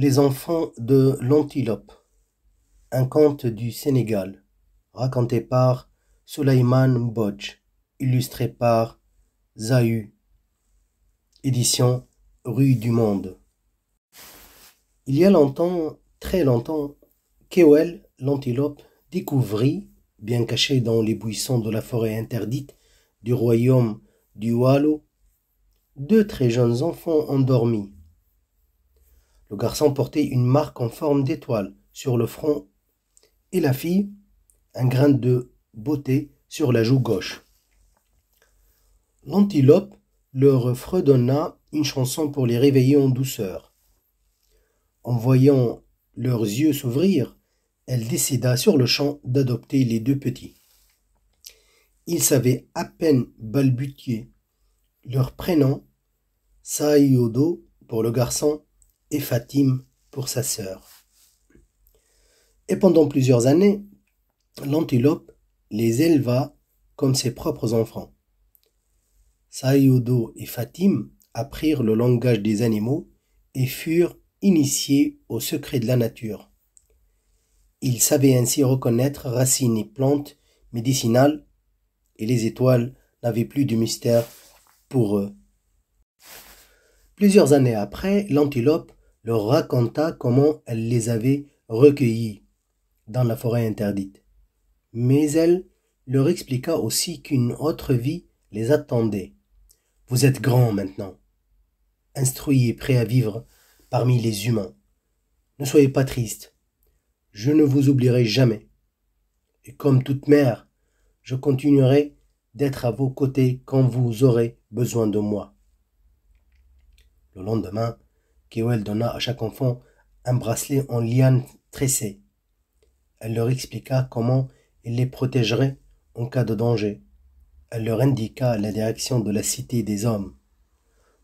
Les enfants de l'antilope. Un conte du Sénégal, raconté par Souleymane Mbodj, illustré par Zahu. Édition Rue du Monde. Il y a longtemps, très longtemps, Kewel, l'antilope, découvrit, bien caché dans les buissons de la forêt interdite du royaume du Walo, deux très jeunes enfants endormis le garçon portait une marque en forme d'étoile sur le front et la fille un grain de beauté sur la joue gauche. L'antilope leur fredonna une chanson pour les réveiller en douceur. En voyant leurs yeux s'ouvrir, elle décida sur le champ d'adopter les deux petits. Ils savaient à peine balbutier leur prénom, Saïodo pour le garçon et Fatim pour sa sœur. Et pendant plusieurs années, l'antilope les éleva comme ses propres enfants. Sayudo et Fatim apprirent le langage des animaux et furent initiés aux secrets de la nature. Ils savaient ainsi reconnaître racines et plantes médicinales, et les étoiles n'avaient plus de mystère pour eux. Plusieurs années après, l'antilope raconta comment elle les avait recueillis dans la forêt interdite. Mais elle leur expliqua aussi qu'une autre vie les attendait. Vous êtes grands maintenant, instruits et prêts à vivre parmi les humains. Ne soyez pas tristes. Je ne vous oublierai jamais. Et comme toute mère, je continuerai d'être à vos côtés quand vous aurez besoin de moi. Le lendemain, Kewel donna à chaque enfant un bracelet en liane tressée. Elle leur expliqua comment il les protégerait en cas de danger. Elle leur indiqua la direction de la cité des hommes.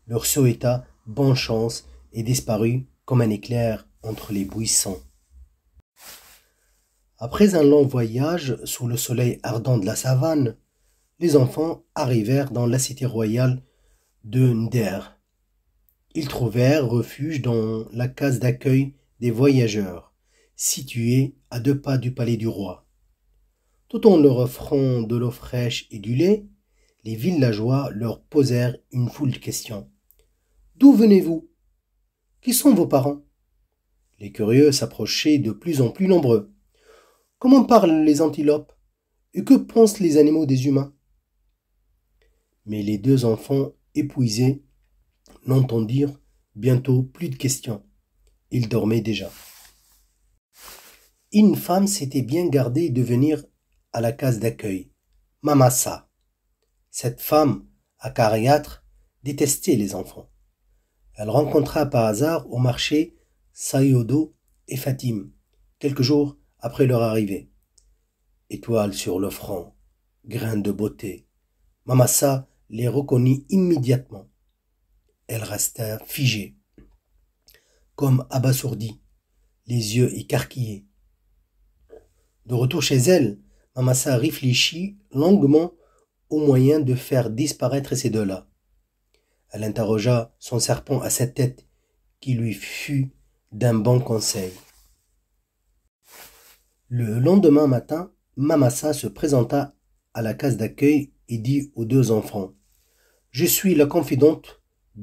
Leur souhaita bonne chance et disparut comme un éclair entre les buissons. Après un long voyage sous le soleil ardent de la savane, les enfants arrivèrent dans la cité royale de Nder ils trouvèrent refuge dans la case d'accueil des voyageurs, située à deux pas du palais du roi. Tout en leur offrant de l'eau fraîche et du lait, les villageois leur posèrent une foule de questions. D'où venez-vous Qui sont vos parents Les curieux s'approchaient de plus en plus nombreux. Comment parlent les antilopes Et que pensent les animaux des humains Mais les deux enfants, épuisés, n'entendirent bientôt plus de questions. Ils dormaient déjà. Une femme s'était bien gardée de venir à la case d'accueil, Mamassa. Cette femme, acariâtre, détestait les enfants. Elle rencontra par hasard au marché Sayodo et Fatim, quelques jours après leur arrivée. Étoiles sur le front, grains de beauté, Mamassa les reconnut immédiatement elle resta figée, comme abasourdie, les yeux écarquillés. De retour chez elle, Mamassa réfléchit longuement au moyen de faire disparaître ces deux-là. Elle interrogea son serpent à sa tête qui lui fut d'un bon conseil. Le lendemain matin, Mamassa se présenta à la case d'accueil et dit aux deux enfants Je suis la confidente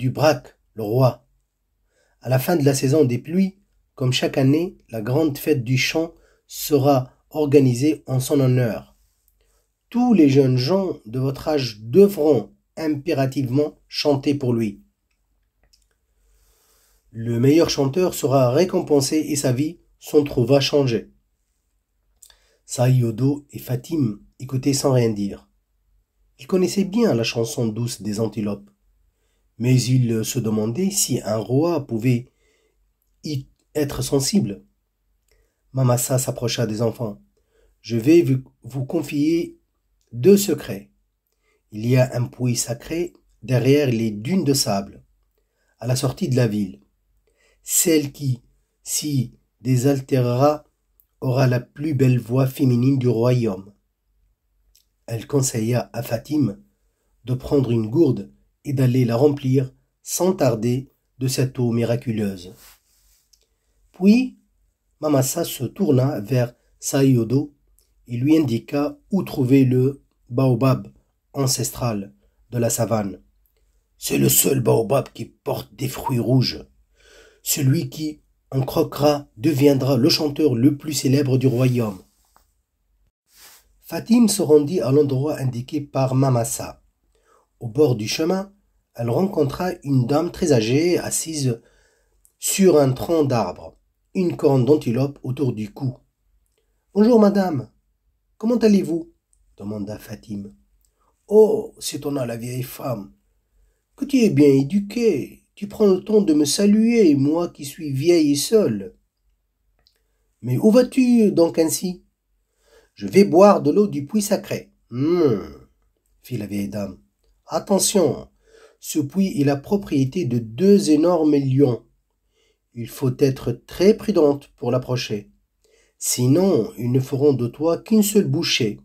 Braque, le roi. À la fin de la saison des pluies, comme chaque année, la grande fête du chant sera organisée en son honneur. Tous les jeunes gens de votre âge devront impérativement chanter pour lui. Le meilleur chanteur sera récompensé et sa vie s'en trouva changée. Saïodo et Fatim écoutaient sans rien dire. Ils connaissaient bien la chanson douce des antilopes mais il euh, se demandait si un roi pouvait y être sensible. Mamassa s'approcha des enfants. Je vais vous confier deux secrets. Il y a un puits sacré derrière les dunes de sable, à la sortie de la ville. Celle qui, si désaltérera, aura la plus belle voix féminine du royaume. Elle conseilla à Fatim de prendre une gourde et d'aller la remplir sans tarder de cette eau miraculeuse. Puis Mamassa se tourna vers Sayodo et lui indiqua où trouver le baobab ancestral de la savane. C'est le seul baobab qui porte des fruits rouges. Celui qui en croquera deviendra le chanteur le plus célèbre du royaume. Fatim se rendit à l'endroit indiqué par Mamassa. Au bord du chemin, elle rencontra une dame très âgée assise sur un tronc d'arbre, une corne d'antilope autour du cou. Bonjour madame, comment allez-vous demanda Fatime. Oh, s'étonna la vieille femme, que tu es bien éduquée, tu prends le temps de me saluer, moi qui suis vieille et seule. Mais où vas-tu donc ainsi Je vais boire de l'eau du puits sacré. Hum, fit la vieille dame. Attention, ce puits est la propriété de deux énormes lions. Il faut être très prudente pour l'approcher. Sinon, ils ne feront de toi qu'une seule bouchée.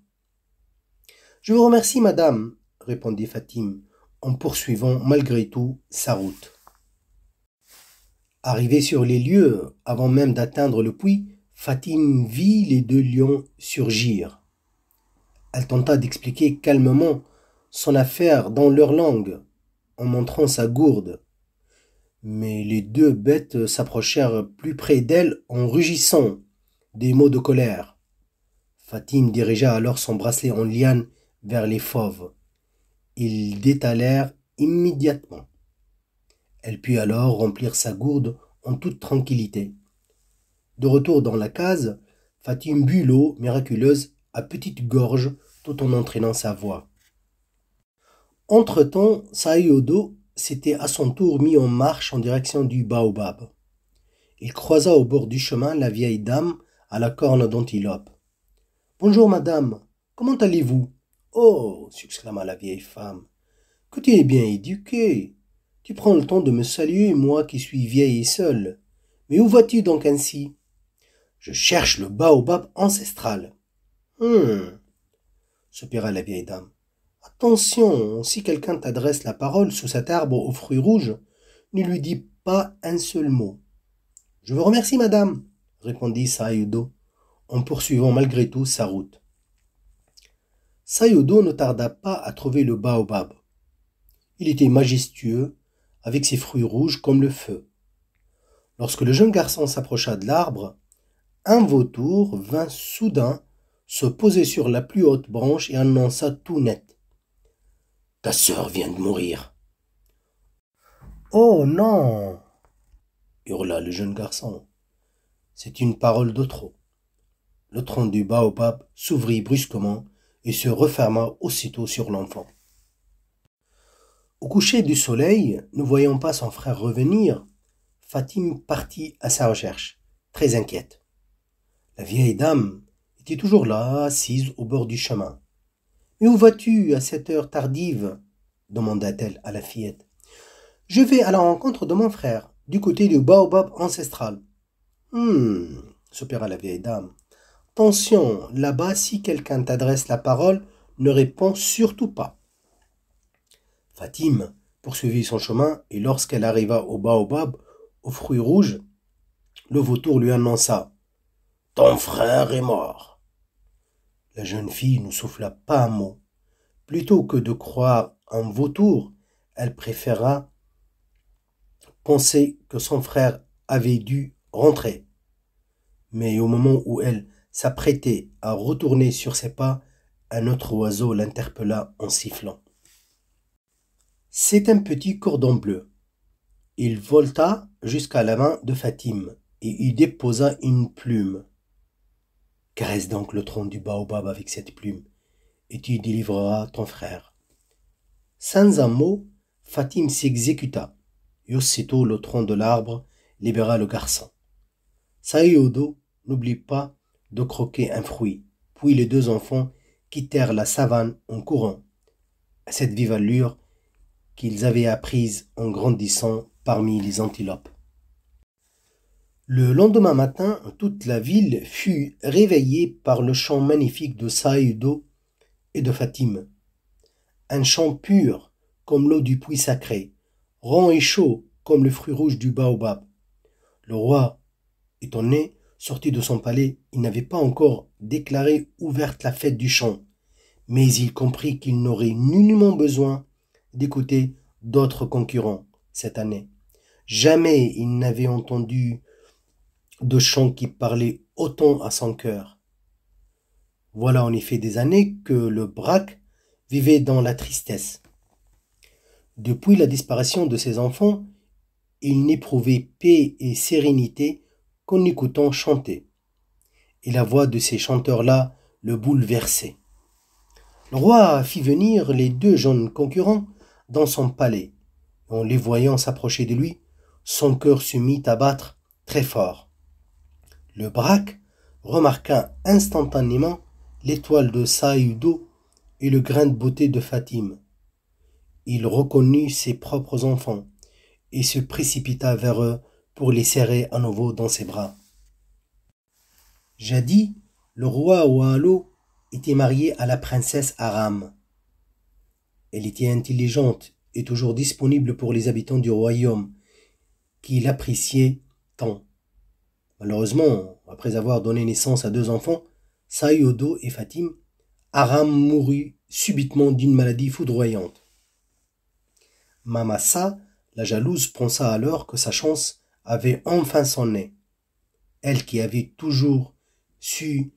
Je vous remercie, madame, répondit Fatime, en poursuivant malgré tout sa route. Arrivée sur les lieux, avant même d'atteindre le puits, Fatime vit les deux lions surgir. Elle tenta d'expliquer calmement son affaire dans leur langue, en montrant sa gourde. Mais les deux bêtes s'approchèrent plus près d'elle en rugissant des mots de colère. Fatime dirigea alors son bracelet en liane vers les fauves. Ils détalèrent immédiatement. Elle put alors remplir sa gourde en toute tranquillité. De retour dans la case, Fatim but l'eau miraculeuse à petite gorge tout en entraînant sa voix. Entre-temps, Saïodo s'était à son tour mis en marche en direction du baobab. Il croisa au bord du chemin la vieille dame à la corne d'antilope. Bonjour, madame, comment allez-vous Oh s'exclama la vieille femme, que tu es bien éduquée. Tu prends le temps de me saluer, moi qui suis vieille et seule. Mais où vas-tu donc ainsi Je cherche le baobab ancestral. Hum, soupira la vieille dame. Attention, si quelqu'un t'adresse la parole sous cet arbre aux fruits rouges, ne lui dis pas un seul mot. Je vous remercie, madame, répondit Sayudo, en poursuivant malgré tout sa route. Sayudo ne tarda pas à trouver le baobab. Il était majestueux, avec ses fruits rouges comme le feu. Lorsque le jeune garçon s'approcha de l'arbre, un vautour vint soudain se poser sur la plus haute branche et annonça tout net. Ta sœur vient de mourir. Oh non hurla le jeune garçon. C'est une parole de trop. Le tronc du pape s'ouvrit brusquement et se referma aussitôt sur l'enfant. Au coucher du soleil, ne voyant pas son frère revenir, Fatime partit à sa recherche, très inquiète. La vieille dame était toujours là, assise au bord du chemin. Et où vas-tu à cette heure tardive demanda-t-elle à la fillette. Je vais à la rencontre de mon frère, du côté du baobab ancestral. Hum, s'opéra la vieille dame. Attention, là-bas, si quelqu'un t'adresse la parole, ne réponds surtout pas. Fatime poursuivit son chemin et lorsqu'elle arriva au baobab, aux fruits rouges, le vautour lui annonça Ton frère est mort. La jeune fille ne souffla pas un mot. Plutôt que de croire un vautour, elle préféra penser que son frère avait dû rentrer. Mais au moment où elle s'apprêtait à retourner sur ses pas, un autre oiseau l'interpella en sifflant. C'est un petit cordon bleu. Il volta jusqu'à la main de Fatim et y déposa une plume. Caresse donc le tronc du baobab avec cette plume, et tu y délivreras ton frère. Sans un mot, Fatim s'exécuta, et aussitôt le tronc de l'arbre libéra le garçon. Saïodo n'oublie pas de croquer un fruit, puis les deux enfants quittèrent la savane en courant, à cette vive allure qu'ils avaient apprise en grandissant parmi les antilopes. Le lendemain matin, toute la ville fut réveillée par le chant magnifique de Saïdo et de Fatim. Un chant pur comme l'eau du puits sacré, rond et chaud comme le fruit rouge du baobab. Le roi, étonné, sorti de son palais, il n'avait pas encore déclaré ouverte la fête du chant, mais il comprit qu'il n'aurait nullement besoin d'écouter d'autres concurrents cette année. Jamais il n'avait entendu de chants qui parlaient autant à son cœur. Voilà en effet des années que le braque vivait dans la tristesse. Depuis la disparition de ses enfants, il n'éprouvait paix et sérénité qu'en écoutant chanter. Et la voix de ces chanteurs-là le bouleversait. Le roi fit venir les deux jeunes concurrents dans son palais. En les voyant s'approcher de lui, son cœur se mit à battre très fort. Le braque remarqua instantanément l'étoile de Saïdou et le grain de beauté de Fatim. Il reconnut ses propres enfants et se précipita vers eux pour les serrer à nouveau dans ses bras. Jadis, le roi Oualo était marié à la princesse Aram. Elle était intelligente et toujours disponible pour les habitants du royaume, qui l'appréciaient tant. Malheureusement, après avoir donné naissance à deux enfants, Sayodo et Fatim, Aram mourut subitement d'une maladie foudroyante. Mamassa, la jalouse, pensa alors que sa chance avait enfin sonné, Elle qui avait toujours su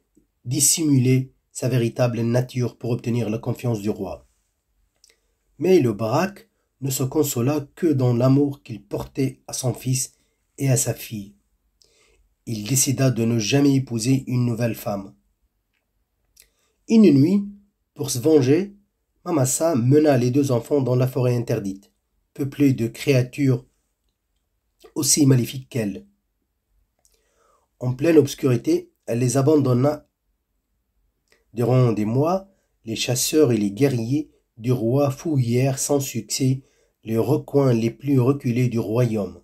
dissimuler sa véritable nature pour obtenir la confiance du roi. Mais le braque ne se consola que dans l'amour qu'il portait à son fils et à sa fille il décida de ne jamais épouser une nouvelle femme. Une nuit, pour se venger, Mamassa mena les deux enfants dans la forêt interdite, peuplée de créatures aussi maléfiques qu'elle. En pleine obscurité, elle les abandonna. Durant des mois, les chasseurs et les guerriers du roi fouillèrent sans succès les recoins les plus reculés du royaume.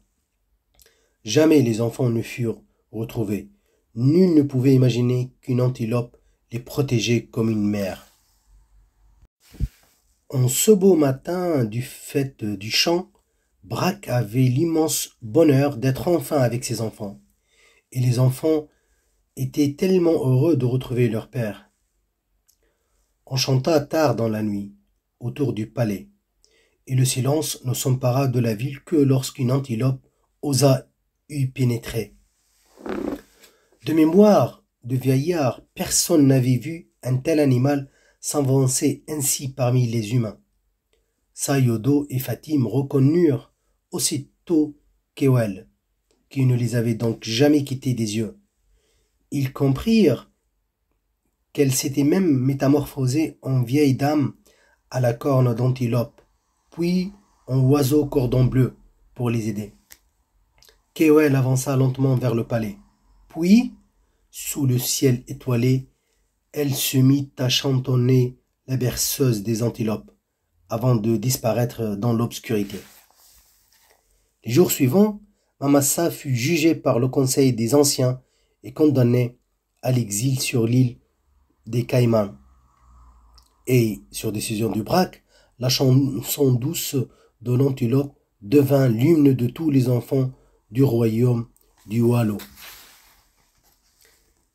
Jamais les enfants ne furent retrouvés. Nul ne pouvait imaginer qu'une antilope les protégeait comme une mère. En ce beau matin du fait du chant, Braque avait l'immense bonheur d'être enfin avec ses enfants. Et les enfants étaient tellement heureux de retrouver leur père. On chanta tard dans la nuit, autour du palais, et le silence ne s'empara de la ville que lorsqu'une antilope osa y pénétrer. De mémoire de vieillard, personne n'avait vu un tel animal s'avancer ainsi parmi les humains. Sayodo et Fatim reconnurent aussitôt Kewel, qui ne les avait donc jamais quittés des yeux. Ils comprirent qu'elle s'était même métamorphosée en vieille dame à la corne d'antilope, puis en oiseau cordon bleu pour les aider. Kewel avança lentement vers le palais. Puis, sous le ciel étoilé, elle se mit à chantonner la berceuse des antilopes avant de disparaître dans l'obscurité. Les jours suivants, Mamassa fut jugée par le conseil des anciens et condamnée à l'exil sur l'île des Caïmans. Et, sur décision du braque, la chanson douce de l'antilope devint l'hymne de tous les enfants du royaume du Wallo.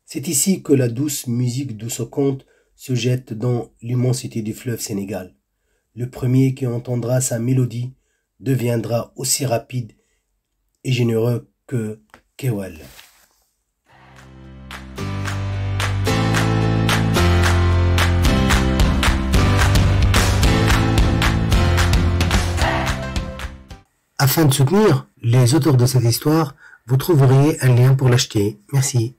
C'est ici que la douce musique de ce conte se jette dans l'immensité du fleuve Sénégal. Le premier qui entendra sa mélodie deviendra aussi rapide et généreux que Kewal. Afin de soutenir les auteurs de cette histoire, vous trouverez un lien pour l'acheter. Merci.